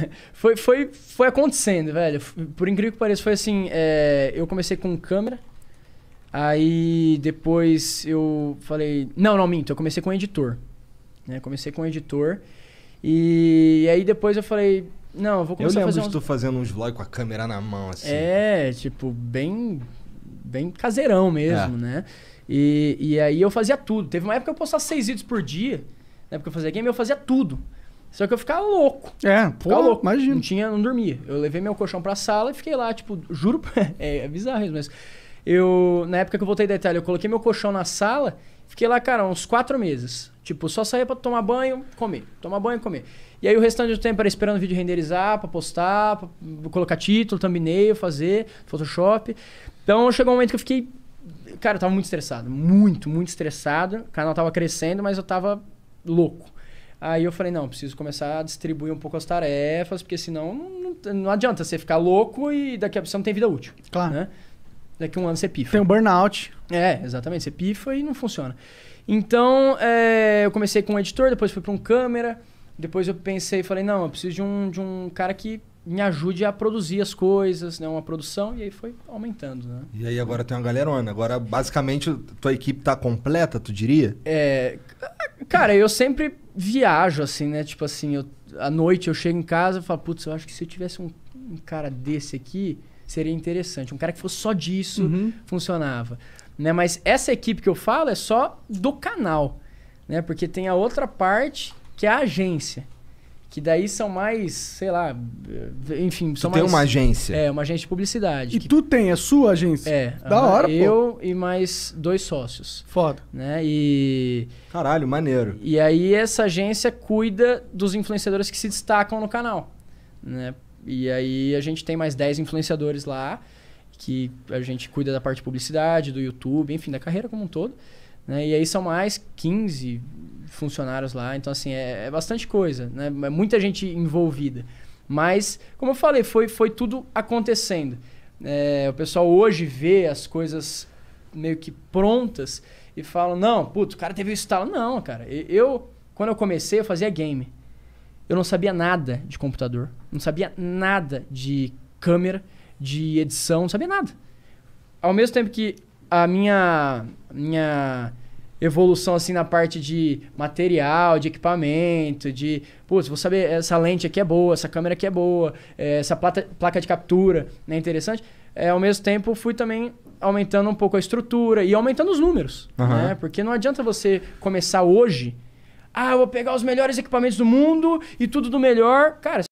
foi, foi, foi acontecendo, velho. Por incrível que pareça, foi assim: é, eu comecei com câmera, aí depois eu falei. Não, não, minto, eu comecei com editor. Né? Comecei com editor. E, e aí depois eu falei, não, eu vou começar eu lembro a fazer. Eu uns... fazendo uns vlogs com a câmera na mão, assim. É, tipo, bem. bem caseirão mesmo, é. né? E, e aí eu fazia tudo. Teve uma época que eu postava seis vídeos por dia. Na né? época que eu fazia game, eu fazia tudo. Só que eu ficava louco. É, pô, ficava louco. imagina. Não tinha, não dormia. Eu levei meu colchão pra sala e fiquei lá, tipo, juro, é, é bizarro isso, mas eu, na época que eu voltei da Itália, eu coloquei meu colchão na sala, fiquei lá, cara, uns quatro meses. Tipo, só saía pra tomar banho, comer. Tomar banho, comer. E aí o restante do tempo era esperando o vídeo renderizar, pra postar, pra colocar título, thumbnail, fazer, Photoshop. Então chegou um momento que eu fiquei. Cara, eu tava muito estressado. Muito, muito estressado. O canal tava crescendo, mas eu tava louco. Aí eu falei, não, preciso começar a distribuir um pouco as tarefas, porque senão não, não, adianta você ficar louco e daqui a você não tem vida útil. Claro. Né? Daqui a um ano você pifa. Tem um burnout. É, exatamente. Você pifa e não funciona. Então, é, eu comecei com um editor, depois fui para um câmera, depois eu pensei, falei, não, eu preciso de um, de um cara que me ajude a produzir as coisas, né? Uma produção, e aí foi aumentando, né? E aí agora tem uma galerona. Agora, basicamente, tua equipe tá completa, tu diria? É. Cara, eu sempre viajo, assim, né? Tipo assim, eu, à noite eu chego em casa e falo, putz, eu acho que se eu tivesse um, um, cara desse aqui, seria interessante. Um cara que fosse só disso, uhum. funcionava. Né? Mas essa equipe que eu falo é só do canal, né? Porque tem a outra parte que é a agência. Que daí são mais, sei lá, enfim, tu são tem uma agência. É, uma agência de publicidade. E que... tu tem a sua agência? É. Da hora, eu pô. Eu e mais dois sócios. Foda. Né? E. Caralho, maneiro. E aí essa agência cuida dos influenciadores que se destacam no canal. Né? E aí a gente tem mais 10 influenciadores lá, que a gente cuida da parte de publicidade, do YouTube, enfim, da carreira como um todo. Né? E aí são mais 15, funcionários lá. Então, assim, é, é bastante coisa, né? É muita gente envolvida. Mas, como eu falei, foi, foi tudo acontecendo. É, o pessoal hoje vê as coisas meio que prontas e fala: não, puto, o cara teve o estalo. Não, cara. Eu, quando eu comecei, eu fazia game. Eu não sabia nada de computador, não sabia nada de câmera, de edição, não sabia nada. Ao mesmo tempo que a minha minha evolução assim na parte de material, de equipamento, de. Putz, vou saber, essa lente aqui é boa, essa câmera aqui é boa, é, essa placa, placa de captura né, é né, interessante. É, ao mesmo tempo, fui também aumentando um pouco a estrutura e aumentando os números. Uhum. Né? Porque não adianta você começar hoje. Ah, eu vou pegar os melhores equipamentos do mundo e tudo do melhor. Cara,